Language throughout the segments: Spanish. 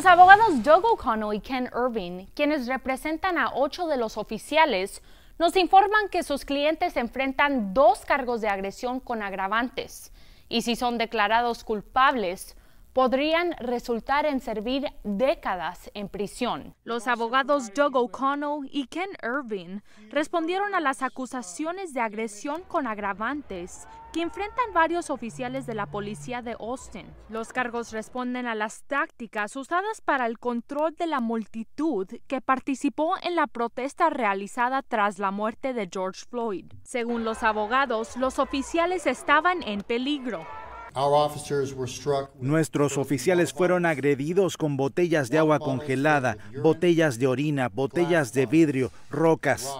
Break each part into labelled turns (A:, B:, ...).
A: Los abogados Doug O'Connell y Ken Irving, quienes representan a ocho de los oficiales, nos informan que sus clientes enfrentan dos cargos de agresión con agravantes y si son declarados culpables, podrían resultar en servir décadas en prisión. Los abogados Doug O'Connell y Ken Irving respondieron a las acusaciones de agresión con agravantes que enfrentan varios oficiales de la policía de Austin. Los cargos responden a las tácticas usadas para el control de la multitud que participó en la protesta realizada tras la muerte de George Floyd. Según los abogados, los oficiales estaban en peligro.
B: Nuestros oficiales fueron agredidos con botellas de agua congelada, botellas de orina, botellas de vidrio, rocas.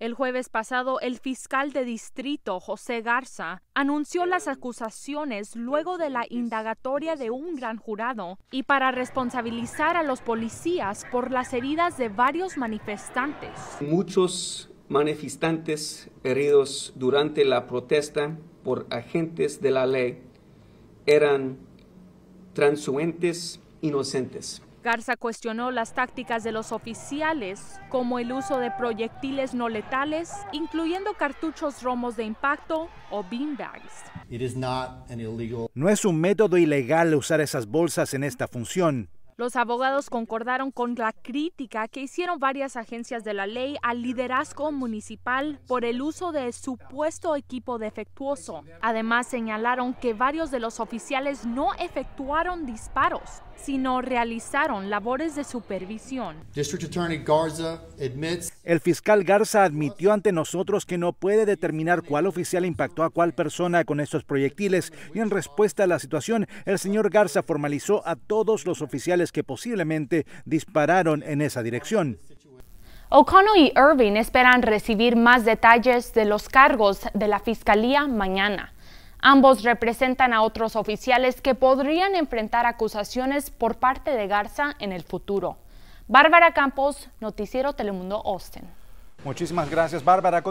A: El jueves pasado, el fiscal de distrito, José Garza, anunció las acusaciones luego de la indagatoria de un gran jurado y para responsabilizar a los policías por las heridas de varios manifestantes.
B: Muchos manifestantes heridos durante la protesta por agentes de la ley eran transuentes inocentes.
A: Garza cuestionó las tácticas de los oficiales, como el uso de proyectiles no letales, incluyendo cartuchos romos de impacto o beanbags.
B: No es un método ilegal usar esas bolsas en esta función.
A: Los abogados concordaron con la crítica que hicieron varias agencias de la ley al liderazgo municipal por el uso de supuesto equipo defectuoso. Además, señalaron que varios de los oficiales no efectuaron disparos, sino realizaron labores de supervisión.
B: El fiscal Garza admitió ante nosotros que no puede determinar cuál oficial impactó a cuál persona con estos proyectiles y en respuesta a la situación, el señor Garza formalizó a todos los oficiales que posiblemente dispararon en esa dirección.
A: O'Connell y Irving esperan recibir más detalles de los cargos de la Fiscalía mañana. Ambos representan a otros oficiales que podrían enfrentar acusaciones por parte de Garza en el futuro. Bárbara Campos, Noticiero Telemundo Austin.
B: Muchísimas gracias, Bárbara.